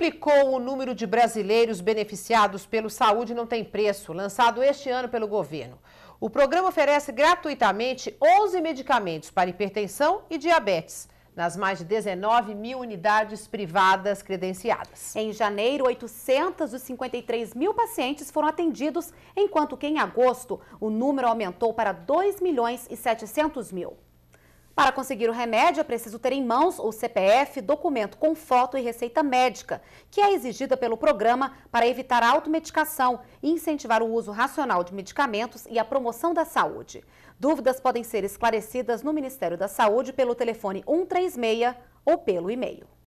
Triplicou o número de brasileiros beneficiados pelo Saúde Não Tem Preço, lançado este ano pelo governo. O programa oferece gratuitamente 11 medicamentos para hipertensão e diabetes nas mais de 19 mil unidades privadas credenciadas. Em janeiro, 853 mil pacientes foram atendidos, enquanto que em agosto o número aumentou para 2 milhões e 700 mil. Para conseguir o remédio, é preciso ter em mãos o CPF, documento com foto e receita médica, que é exigida pelo programa para evitar a automedicação e incentivar o uso racional de medicamentos e a promoção da saúde. Dúvidas podem ser esclarecidas no Ministério da Saúde pelo telefone 136 ou pelo e-mail.